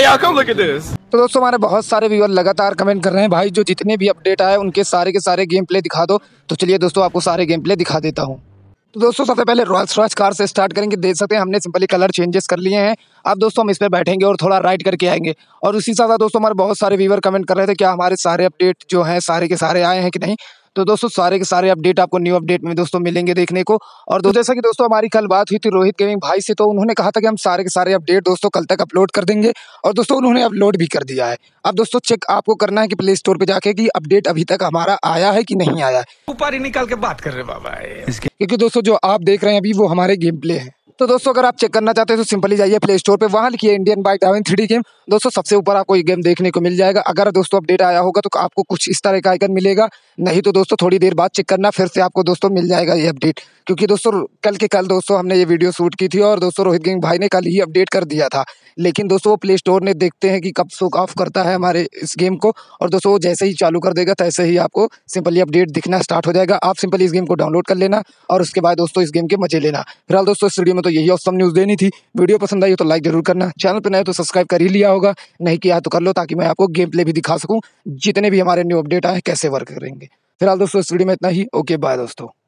look at this. तो दोस्तों हमारे बहुत सारे व्यूअर लगातार कमेंट कर रहे हैं भाई जो जितने भी अपडेट आए उनके सारे के सारे गेम प्ले दिखा दो तो चलिए दोस्तों आपको सारे गेम प्ले दिखा देता हूँ तो दोस्तों सबसे पहले रॉयल्स रॉयस कार से स्टार्ट करेंगे देख सकते हैं हमने सिंपली कलर चेंजेस कर लिए हैं अब दोस्तों हम इस पर बैठेंगे और थोड़ा राइड करके आएंगे और उसी साथ दोस्तों हमारे बहुत सारे व्यूवर कमेंट कर रहे थे क्या हमारे सारे अपडेट जो हैं सारे के सारे आए हैं कि नहीं तो दोस्तों सारे के सारे अपडेट आपको न्यू अपडेट में दोस्तों मिलेंगे देखने को और दोस्तों जैसा कि दोस्तों हमारी कल बात हुई थी रोहित गेमिंग भाई से तो उन्होंने कहा था कि हम सारे के सारे अपडेट दोस्तों कल तक अपलोड कर देंगे और दोस्तों उन्होंने अपलोड भी कर दिया है अब दोस्तों चेक आपको करना है कि प्ले स्टोर पर जाके कि अपडेट अभी तक हमारा आया है कि नहीं आया है ऊपर ही निकाल के बात कर रहे बाबा क्योंकि दोस्तों जो आप देख रहे हैं अभी वो हमारे गेम प्ले है तो दोस्तों अगर आप चेक करना चाहते हैं तो सिंपली जाइए प्ले स्टोर पर वहाँ लिखिए Indian bike driving three game दोस्तों सबसे ऊपर आपको ये गेम देखने को मिल जाएगा अगर दोस्तों अपडेट आया होगा तो आपको कुछ इस तरह का आइकन मिलेगा नहीं तो दोस्तों थोड़ी देर बाद चेक करना फिर से आपको दोस्तों मिल जाएगा ये अपडेट क्योंकि दोस्तों कल के कल दोस्तों हमने ये वीडियो शूट की थी और दोस्तों रोहित गिंग भाई ने कल ही अपडेट कर दिया था लेकिन दोस्तों वो प्ले स्टोर ने देखते हैं कि कब शो ऑफ करता है हमारे इस गेम को और दोस्तों वो जैसे ही चालू कर देगा तैसे ही आपको सिंपली अपडेट दिखना स्टार्ट हो जाएगा आप सिंपली इस गेम को डाउनलोड कर लेना और उसके बाद दोस्तों इस गेम के मजे लेना फिलहाल दोस्तों इस वीडियो में तो यही औसम न्यूज़ देनी थी वीडियो पसंद आई हो तो लाइक जरूर करना चैनल पर नए तो सब्सक्राइब कर ही लिया होगा नहीं किया तो कर लो ताकि मैं आपको गेम प्ले भी दिखा सकूँ जितने भी हमारे न्यू अपडेट आए कैसे वर्क करेंगे फिलहाल दोस्तों इस वीडियो में इतना ही ओके बाय दोस्तों